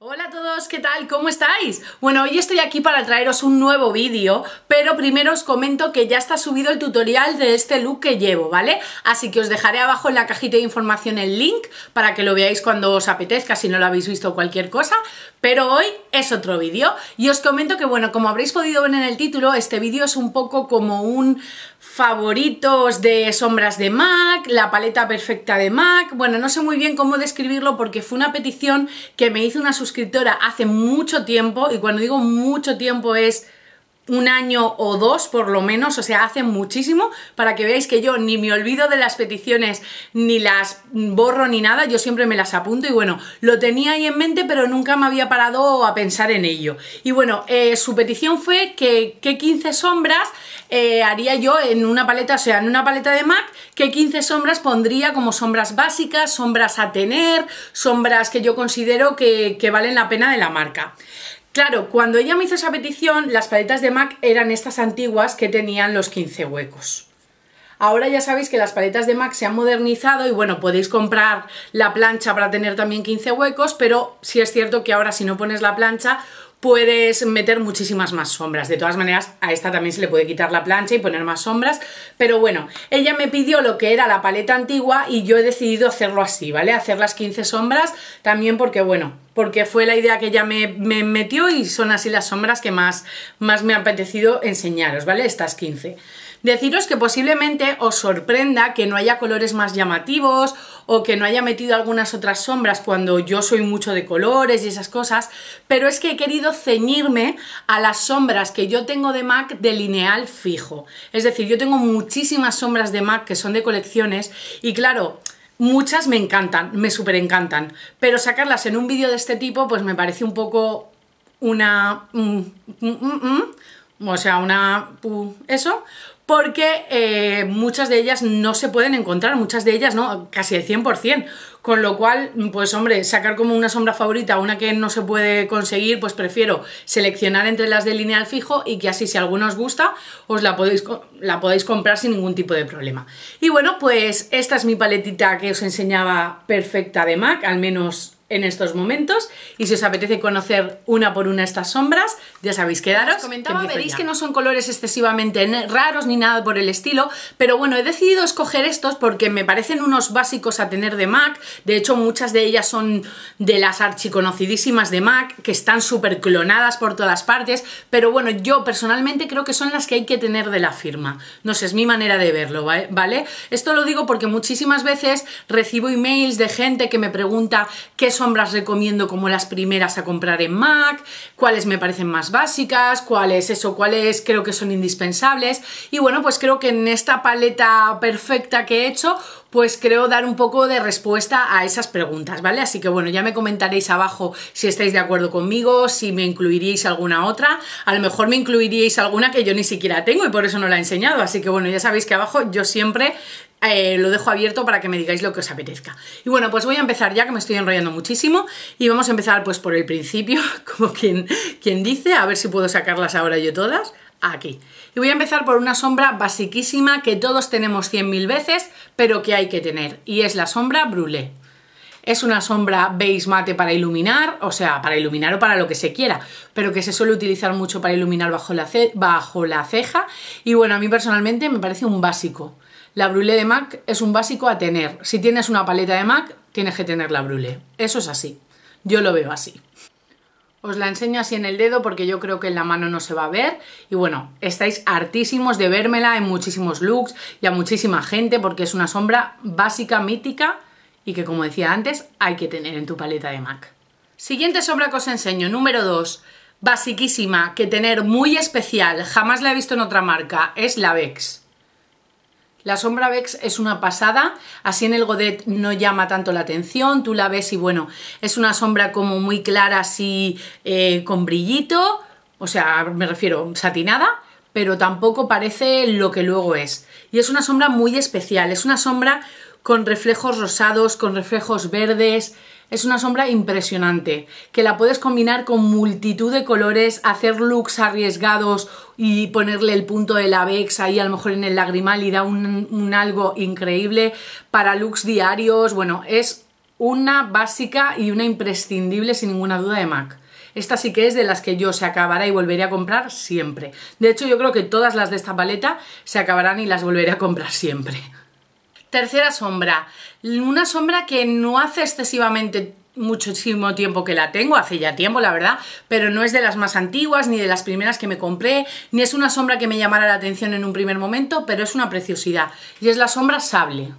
Hola a todos, ¿qué tal? ¿Cómo estáis? Bueno, hoy estoy aquí para traeros un nuevo vídeo, pero primero os comento que ya está subido el tutorial de este look que llevo, ¿vale? Así que os dejaré abajo en la cajita de información el link para que lo veáis cuando os apetezca, si no lo habéis visto cualquier cosa, pero hoy es otro vídeo y os comento que, bueno, como habréis podido ver en el título, este vídeo es un poco como un favoritos de sombras de MAC, la paleta perfecta de MAC, bueno, no sé muy bien cómo describirlo porque fue una petición que me hizo una suscriptora hace mucho tiempo y cuando digo mucho tiempo es un año o dos por lo menos, o sea, hace muchísimo, para que veáis que yo ni me olvido de las peticiones, ni las borro ni nada, yo siempre me las apunto y bueno, lo tenía ahí en mente, pero nunca me había parado a pensar en ello. Y bueno, eh, su petición fue que qué 15 sombras eh, haría yo en una paleta, o sea, en una paleta de MAC, qué 15 sombras pondría como sombras básicas, sombras a tener, sombras que yo considero que, que valen la pena de la marca. Claro, cuando ella me hizo esa petición, las paletas de MAC eran estas antiguas que tenían los 15 huecos. Ahora ya sabéis que las paletas de MAC se han modernizado y bueno, podéis comprar la plancha para tener también 15 huecos, pero sí es cierto que ahora si no pones la plancha puedes meter muchísimas más sombras. De todas maneras, a esta también se le puede quitar la plancha y poner más sombras, pero bueno, ella me pidió lo que era la paleta antigua y yo he decidido hacerlo así, ¿vale? Hacer las 15 sombras también porque, bueno, porque fue la idea que ella me, metió y son así las sombras que más, más me ha apetecido enseñaros, ¿vale? Estas 15. Deciros que posiblemente os sorprenda que no haya colores más llamativos o que no haya metido algunas otras sombras cuando yo soy mucho de colores y esas cosas, pero es que he querido ceñirme a las sombras que yo tengo de MAC de lineal fijo. Es decir, yo tengo muchísimas sombras de MAC que son de colecciones y claro, muchas me encantan, me súper encantan, pero sacarlas en un vídeo de este tipo pues me parece un poco una... Mm, mm, mm, o sea, una... Uh, eso, porque eh, muchas de ellas no se pueden encontrar, muchas de ellas no, casi el 100%, con lo cual, pues hombre, sacar como una sombra favorita, una que no se puede conseguir, pues prefiero seleccionar entre las de lineal fijo y que así si alguna os gusta, os la podéis, la podéis comprar sin ningún tipo de problema. Y bueno, pues esta es mi paletita que os enseñaba perfecta de MAC, al menos en estos momentos. Y si os apetece conocer una por una estas sombras, ya sabéis, quedaros. Os comentaba, que veréis que no son colores excesivamente raros ni nada por el estilo, pero bueno, he decidido escoger estos porque me parecen unos básicos a tener de MAC. De hecho, muchas de ellas son de las archiconocidísimas de MAC, que están súper clonadas por todas partes, pero bueno, yo personalmente creo que son las que hay que tener de la firma. No sé, es mi manera de verlo, ¿vale? Esto lo digo porque muchísimas veces recibo emails de gente que me pregunta qué es sombras recomiendo como las primeras a comprar en MAC, cuáles me parecen más básicas, cuáles eso, cuáles creo que son indispensables y bueno, pues creo que en esta paleta perfecta que he hecho pues creo dar un poco de respuesta a esas preguntas, ¿vale? Así que bueno, ya me comentaréis abajo si estáis de acuerdo conmigo, si me incluiríais alguna otra, a lo mejor me incluiríais alguna que yo ni siquiera tengo y por eso no la he enseñado, así que bueno, ya sabéis que abajo yo siempre eh, lo dejo abierto para que me digáis lo que os apetezca. Y bueno, pues voy a empezar ya, que me estoy enrollando muchísimo, y vamos a empezar pues por el principio, como quien, dice, a ver si puedo sacarlas ahora yo todas, aquí. Y voy a empezar por una sombra basiquísima que todos tenemos 100.000 veces, pero que hay que tener, y es la sombra brule Es una sombra beige mate para iluminar, o sea, para iluminar o para lo que se quiera, pero que se suele utilizar mucho para iluminar bajo la, bajo la ceja. Y bueno, a mí personalmente me parece un básico. La brûlée de Mac es un básico a tener. Si tienes una paleta de Mac, tienes que tener la brûlée. Eso es así. Yo lo veo así. Os la enseño así en el dedo porque yo creo que en la mano no se va a ver. Y bueno, estáis hartísimos de vérmela en muchísimos looks y a muchísima gente porque es una sombra básica, mítica y que como decía antes, hay que tener en tu paleta de MAC. Siguiente sombra que os enseño, número 2. Basiquísima, que tener muy especial, jamás la he visto en otra marca, es la Vex. La sombra Vex es una pasada, así en el Godet no llama tanto la atención, tú la ves y bueno, es una sombra como muy clara, así eh, con brillito, o sea, me refiero satinada, pero tampoco parece lo que luego es. Y es una sombra muy especial, es una sombra con reflejos rosados, con reflejos verdes, es una sombra impresionante, que la puedes combinar con multitud de colores, hacer looks arriesgados y ponerle el punto de la Vex ahí a lo mejor en el lagrimal y da un, un algo increíble para looks diarios. Bueno, es una básica y una imprescindible sin ninguna duda de MAC. Esta sí que es de las que yo se acabará y volveré a comprar siempre. De hecho, yo creo que todas las de esta paleta se acabarán y las volveré a comprar siempre. Tercera sombra, una sombra que no hace excesivamente muchísimo tiempo que la tengo, hace ya tiempo la verdad, pero no es de las más antiguas ni de las primeras que me compré, ni es una sombra que me llamara la atención en un primer momento, pero es una preciosidad y es la sombra sable.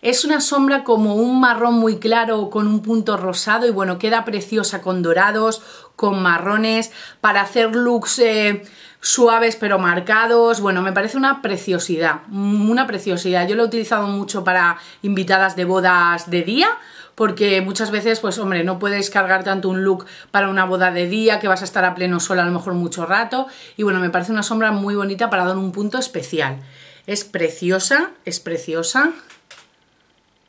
Es una sombra como un marrón muy claro con un punto rosado y bueno, queda preciosa con dorados, con marrones, para hacer looks... Eh, suaves pero marcados, bueno, me parece una preciosidad, mm, una preciosidad. Yo lo he utilizado mucho para invitadas de bodas de día, porque muchas veces, pues hombre, no puedes cargar tanto un look para una boda de día, que vas a estar a pleno sol a lo mejor mucho rato, y bueno, me parece una sombra muy bonita para dar un punto especial. Es preciosa, es preciosa.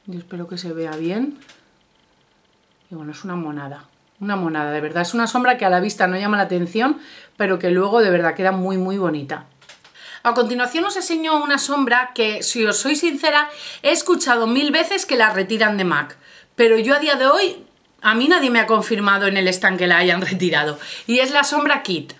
Yo espero que se vea bien. Y bueno, es una monada. Una monada, de verdad. Es una sombra que a la vista no llama la atención, pero que luego de verdad queda muy, muy bonita. A continuación os enseño una sombra que, si os soy sincera, he escuchado mil veces que la retiran de MAC, pero yo a día de hoy, a mí nadie me ha confirmado en el stand que la hayan retirado, y es la sombra Kit.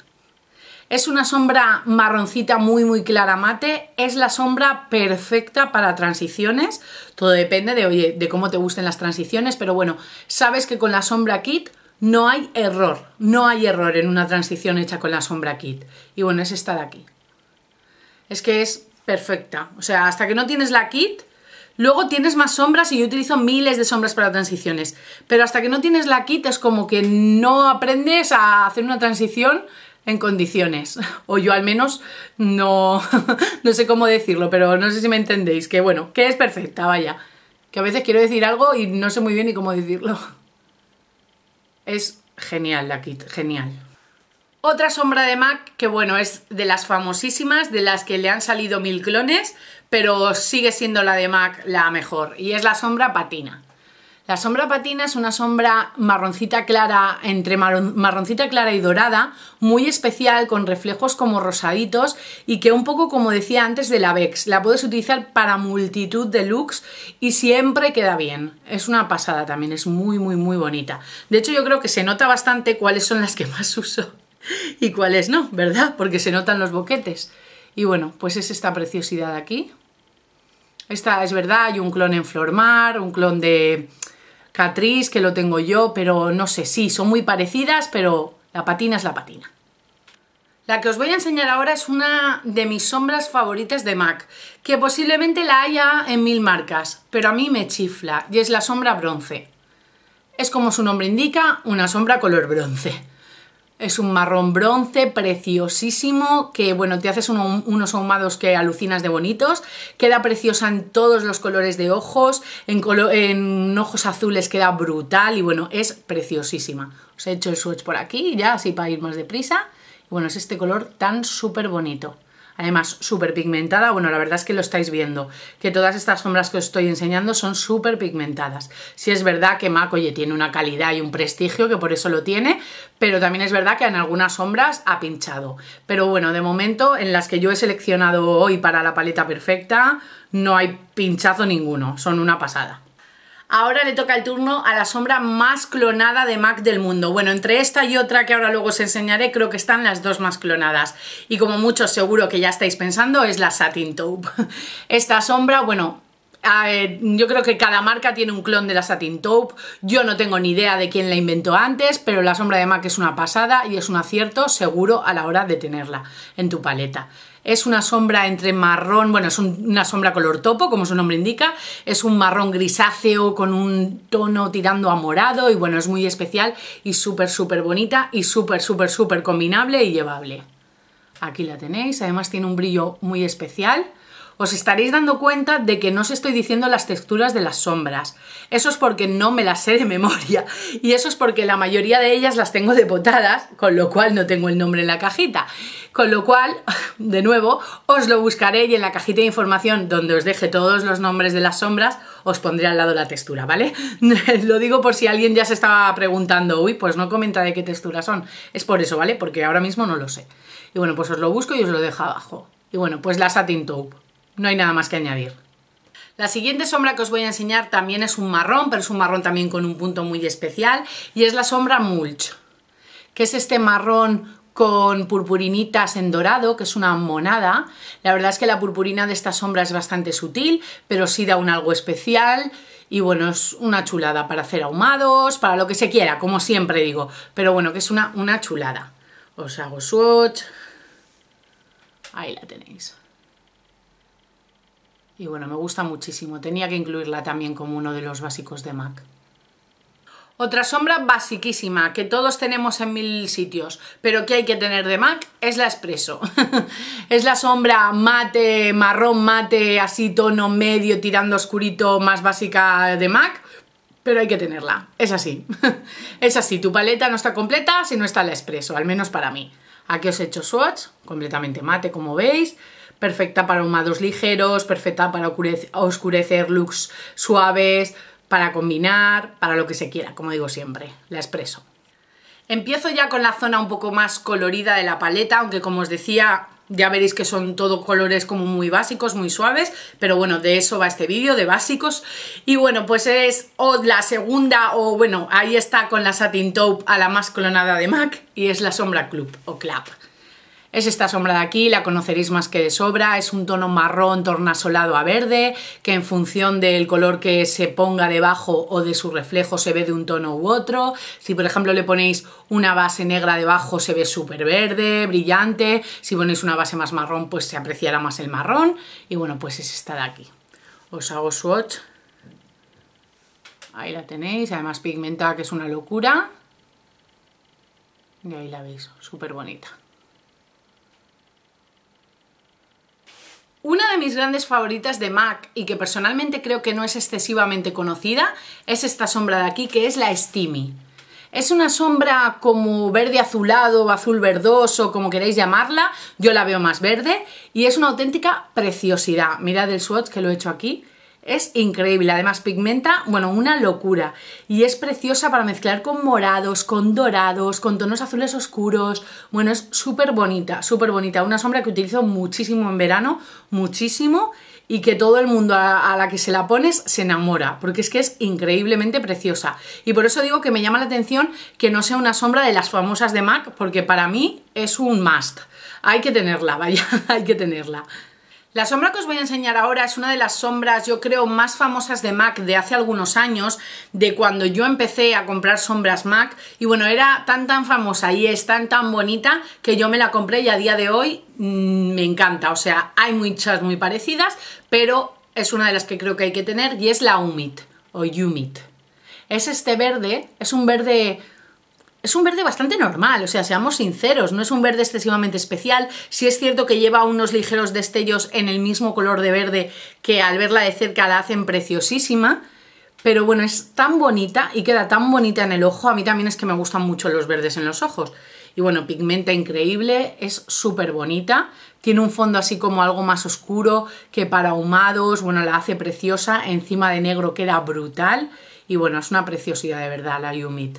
Es una sombra marroncita muy muy clara mate, es la sombra perfecta para transiciones, todo depende de, de cómo te gusten las transiciones, pero bueno, sabes que con la sombra Kit no hay error, no hay error en una transición hecha con la sombra kit. Y bueno, es esta de aquí. Es que es perfecta. O sea, hasta que no tienes la kit, luego tienes más sombras y yo utilizo miles de sombras para transiciones. Pero hasta que no tienes la kit es como que no aprendes a hacer una transición en condiciones. O yo al menos no, no sé cómo decirlo, pero no sé si me entendéis. Que bueno, que es perfecta, vaya. Que a veces quiero decir algo y no sé muy bien ni cómo decirlo. Es genial la kit, genial. Otra sombra de MAC que bueno, es de las famosísimas, de las que le han salido mil clones, pero sigue siendo la de MAC la mejor y es la sombra patina. La sombra patina es una sombra marroncita clara, entre marroncita clara y dorada, muy especial, con reflejos como rosaditos y que un poco como decía antes de la Vex, la puedes utilizar para multitud de looks y siempre queda bien. Es una pasada también, es muy muy muy bonita. De hecho yo creo que se nota bastante cuáles son las que más uso y cuáles no, ¿verdad? Porque se notan los boquetes. Y bueno, pues es esta preciosidad aquí. Esta es verdad, hay un clon en Flormar, un clon de, Catrice, que lo tengo yo, pero no sé, si son muy parecidas, pero la patina es la patina. La que os voy a enseñar ahora es una de mis sombras favoritas de MAC, que posiblemente la haya en mil marcas, pero a mí me chifla, y es la sombra bronce. Es como su nombre indica, una sombra color bronce. Es un marrón bronce preciosísimo que, bueno, te haces unos ahumados que alucinas de bonitos. Queda preciosa en todos los colores de ojos, en, en ojos azules queda brutal y, bueno, es preciosísima. Os he hecho el swatch por aquí ya así para ir más deprisa. Y, bueno, es este color tan súper bonito además súper pigmentada, bueno la verdad es que lo estáis viendo, que todas estas sombras que os estoy enseñando son súper pigmentadas. Si es verdad que MAC, oye, tiene una calidad y un prestigio, que por eso lo tiene, pero también es verdad que en algunas sombras ha pinchado. Pero bueno, de momento en las que yo he seleccionado hoy para la paleta perfecta, no hay pinchazo ninguno, son una pasada. Ahora le toca el turno a la sombra más clonada de MAC del mundo. Bueno, entre esta y otra que ahora luego os enseñaré, creo que están las dos más clonadas. Y como muchos seguro que ya estáis pensando, es la Satin Taupe. Esta sombra, bueno, yo creo que cada marca tiene un clon de la Satin Taupe. Yo no tengo ni idea de quién la inventó antes, pero la sombra de MAC es una pasada y es un acierto seguro a la hora de tenerla en tu paleta. Es una sombra entre marrón, bueno, es una sombra color topo, como su nombre indica. Es un marrón grisáceo con un tono tirando a morado y bueno, es muy especial y súper, súper bonita y súper, súper, súper combinable y llevable. Aquí la tenéis, además tiene un brillo muy especial os estaréis dando cuenta de que no os estoy diciendo las texturas de las sombras. Eso es porque no me las sé de memoria y eso es porque la mayoría de ellas las tengo de con lo cual no tengo el nombre en la cajita. Con lo cual, de nuevo, os lo buscaré y en la cajita de información donde os deje todos los nombres de las sombras os pondré al lado la textura, ¿vale? lo digo por si alguien ya se estaba preguntando, uy, pues no comenta de qué texturas son. Es por eso, ¿vale? Porque ahora mismo no lo sé. Y bueno, pues os lo busco y os lo dejo abajo. Y bueno, pues la Satin Taupe. No hay nada más que añadir. La siguiente sombra que os voy a enseñar también es un marrón, pero es un marrón también con un punto muy especial y es la sombra Mulch, que es este marrón con purpurinitas en dorado, que es una monada. La verdad es que la purpurina de esta sombra es bastante sutil, pero sí da un algo especial y bueno, es una chulada para hacer ahumados, para lo que se quiera, como siempre digo, pero bueno, que es una, chulada. Os hago swatch. Ahí la tenéis. Y bueno, me gusta muchísimo. Tenía que incluirla también como uno de los básicos de MAC. Otra sombra basiquísima que todos tenemos en mil sitios, pero que hay que tener de MAC es la Espresso. es la sombra mate, marrón mate, así tono medio tirando oscurito más básica de MAC, pero hay que tenerla. Es así. es así, tu paleta no está completa si no está la Espresso, al menos para mí. Aquí os he hecho swatch, completamente mate como veis perfecta para ahumados ligeros, perfecta para oscurecer looks suaves, para combinar, para lo que se quiera, como digo siempre, la expreso. Empiezo ya con la zona un poco más colorida de la paleta, aunque como os decía, ya veréis que son todos colores como muy básicos, muy suaves, pero bueno, de eso va este vídeo, de básicos. Y bueno, pues es la segunda, o bueno, ahí está con la Satin Taupe a la más clonada de MAC, y es la Sombra Club o club. Es esta sombra de aquí, la conoceréis más que de sobra, es un tono marrón tornasolado a verde, que en función del color que se ponga debajo o de su reflejo se ve de un tono u otro. Si por ejemplo le ponéis una base negra debajo se ve súper verde, brillante, si ponéis una base más marrón pues se apreciará más el marrón y bueno pues es esta de aquí. Os hago swatch Ahí la tenéis, además pigmentada que es una locura. Y ahí la veis, súper bonita. Una de mis grandes favoritas de MAC y que personalmente creo que no es excesivamente conocida es esta sombra de aquí que es la Steamy. Es una sombra como verde azulado, azul verdoso, como queréis llamarla, yo la veo más verde y es una auténtica preciosidad. Mirad el swatch que lo he hecho aquí, es increíble, además pigmenta, bueno, una locura. Y es preciosa para mezclar con morados, con dorados, con tonos azules oscuros. Bueno, es súper bonita, súper bonita. Una sombra que utilizo muchísimo en verano, muchísimo, y que todo el mundo a, la que se la pones se enamora, porque es que es increíblemente preciosa. Y por eso digo que me llama la atención que no sea una sombra de las famosas de MAC, porque para mí es un must. Hay que tenerla, vaya, hay que tenerla. La sombra que os voy a enseñar ahora es una de las sombras, yo creo, más famosas de MAC de hace algunos años, de cuando yo empecé a comprar sombras MAC, y bueno, era tan tan famosa y es tan tan bonita que yo me la compré y a día de hoy mm, me encanta, o sea, hay muchas muy parecidas, pero es una de las que creo que hay que tener y es la Humid o Humid. Es este verde, es un verde es un verde bastante normal, o sea, seamos sinceros, no es un verde excesivamente especial, si es cierto que lleva unos ligeros destellos en el mismo color de verde que al verla de cerca la hacen preciosísima, pero bueno, es tan bonita y queda tan bonita en el ojo, a mí también es que me gustan mucho los verdes en los ojos. Y bueno, pigmenta increíble, es súper bonita, tiene un fondo así como algo más oscuro que para ahumados, bueno, la hace preciosa, encima de negro queda brutal y bueno, es una preciosidad de verdad la Yumi.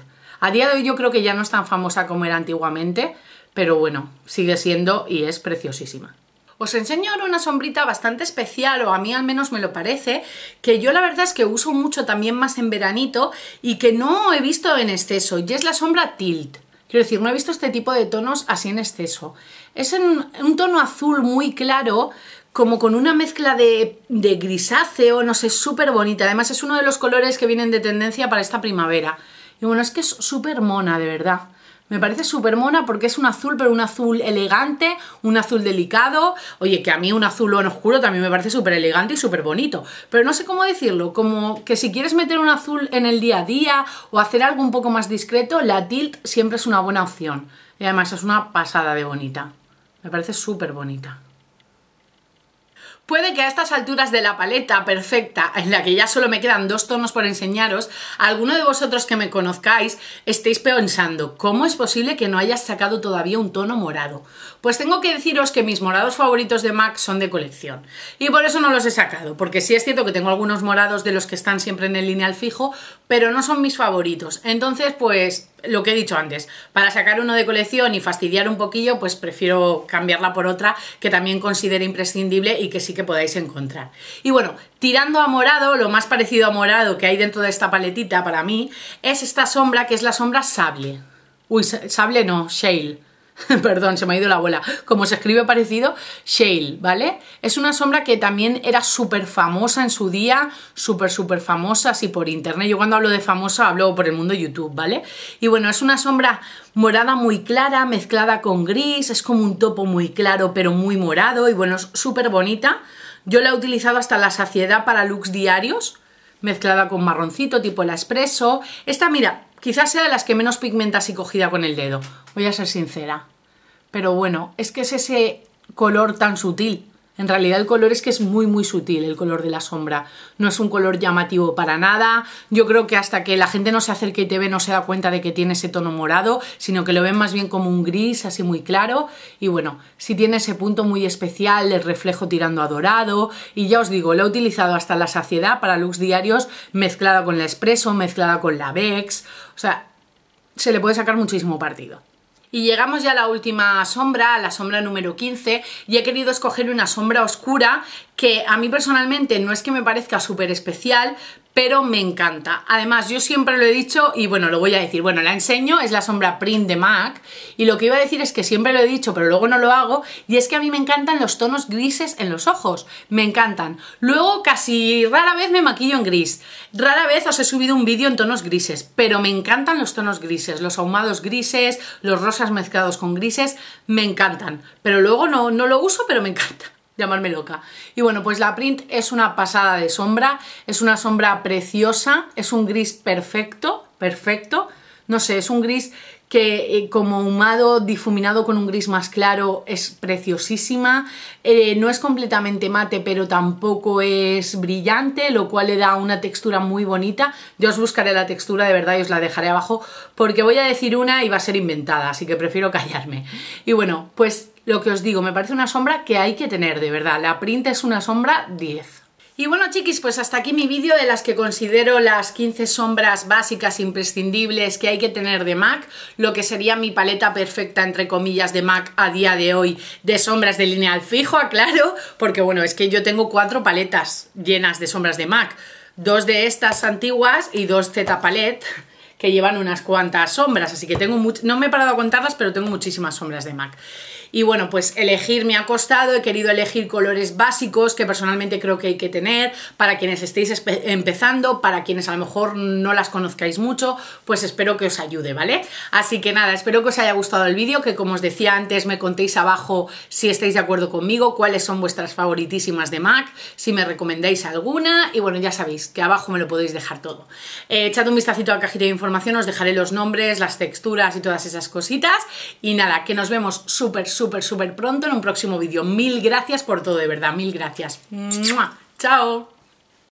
A día de hoy yo creo que ya no es tan famosa como era antiguamente, pero bueno, sigue siendo y es preciosísima. Os enseño ahora una sombrita bastante especial, o a mí al menos me lo parece, que yo la verdad es que uso mucho también más en veranito y que no he visto en exceso, y es la sombra Tilt. Quiero decir, no he visto este tipo de tonos así en exceso. Es un tono azul muy claro, como con una mezcla de, de grisáceo, no sé, súper bonita. Además es uno de los colores que vienen de tendencia para esta primavera. Y bueno, es que es súper mona, de verdad. Me parece súper mona porque es un azul, pero un azul elegante, un azul delicado. Oye, que a mí un azul en oscuro también me parece súper elegante y súper bonito. Pero no sé cómo decirlo, como que si quieres meter un azul en el día a día o hacer algo un poco más discreto, la tilt siempre es una buena opción. Y además es una pasada de bonita. Me parece súper bonita. Puede que a estas alturas de la paleta perfecta, en la que ya solo me quedan dos tonos por enseñaros, alguno de vosotros que me conozcáis estéis pensando, ¿cómo es posible que no hayas sacado todavía un tono morado? Pues tengo que deciros que mis morados favoritos de MAC son de colección, y por eso no los he sacado, porque sí es cierto que tengo algunos morados de los que están siempre en el lineal fijo, pero no son mis favoritos, entonces pues lo que he dicho antes, para sacar uno de colección y fastidiar un poquillo, pues prefiero cambiarla por otra que también considere imprescindible y que sí que podáis encontrar. Y bueno, tirando a morado, lo más parecido a morado que hay dentro de esta paletita para mí, es esta sombra que es la sombra sable. Uy, sable no, shale perdón, se me ha ido la abuela, como se escribe parecido, Shale, ¿vale? Es una sombra que también era súper famosa en su día, súper, súper famosa, así por internet. Yo cuando hablo de famosa hablo por el mundo YouTube, ¿vale? Y bueno, es una sombra morada muy clara, mezclada con gris, es como un topo muy claro, pero muy morado, y bueno, es súper bonita. Yo la he utilizado hasta la saciedad para looks diarios, mezclada con marroncito, tipo el espresso. Esta, mira, Quizás sea de las que menos pigmentas y cogida con el dedo, voy a ser sincera. Pero bueno, es que es ese color tan sutil en realidad el color es que es muy muy sutil el color de la sombra, no es un color llamativo para nada, yo creo que hasta que la gente no se acerque y te ve no se da cuenta de que tiene ese tono morado, sino que lo ven más bien como un gris así muy claro y bueno, si tiene ese punto muy especial el reflejo tirando a dorado y ya os digo, lo he utilizado hasta la saciedad para looks diarios mezclada con la espresso, mezclada con la Vex, o sea, se le puede sacar muchísimo partido. Y llegamos ya a la última sombra, a la sombra número 15, y he querido escoger una sombra oscura que a mí personalmente no es que me parezca súper especial, pero me encanta. Además, yo siempre lo he dicho y bueno, lo voy a decir. Bueno, la enseño, es la sombra print de MAC y lo que iba a decir es que siempre lo he dicho, pero luego no lo hago y es que a mí me encantan los tonos grises en los ojos, me encantan. Luego casi rara vez me maquillo en gris, rara vez os he subido un vídeo en tonos grises, pero me encantan los tonos grises, los ahumados grises, los rosas mezclados con grises, me encantan. Pero luego no, no lo uso, pero me encanta llamarme loca. Y bueno, pues la Print es una pasada de sombra, es una sombra preciosa, es un gris perfecto, perfecto, no sé, es un gris que eh, como humado, difuminado con un gris más claro, es preciosísima. Eh, no es completamente mate, pero tampoco es brillante, lo cual le da una textura muy bonita. Yo os buscaré la textura, de verdad, y os la dejaré abajo, porque voy a decir una y va a ser inventada, así que prefiero callarme. Y bueno, pues lo que os digo, me parece una sombra que hay que tener, de verdad. La print es una sombra 10. Y bueno chiquis, pues hasta aquí mi vídeo de las que considero las 15 sombras básicas imprescindibles que hay que tener de MAC, lo que sería mi paleta perfecta entre comillas de MAC a día de hoy de sombras de lineal fijo, aclaro, porque bueno, es que yo tengo cuatro paletas llenas de sombras de MAC, dos de estas antiguas y dos Z palette que llevan unas cuantas sombras, así que tengo no me he parado a contarlas, pero tengo muchísimas sombras de MAC y bueno, pues elegir me ha costado, he querido elegir colores básicos que personalmente creo que hay que tener para quienes estéis empezando, para quienes a lo mejor no las conozcáis mucho, pues espero que os ayude, ¿vale? Así que nada, espero que os haya gustado el vídeo, que como os decía antes me contéis abajo si estáis de acuerdo conmigo, cuáles son vuestras favoritísimas de Mac, si me recomendáis alguna y bueno, ya sabéis que abajo me lo podéis dejar todo. Eh, echad un vistacito a la cajita de información, os dejaré los nombres, las texturas y todas esas cositas y nada, que nos vemos súper, súper súper, pronto en un próximo vídeo. Mil gracias por todo, de verdad. Mil gracias. ¡Chao!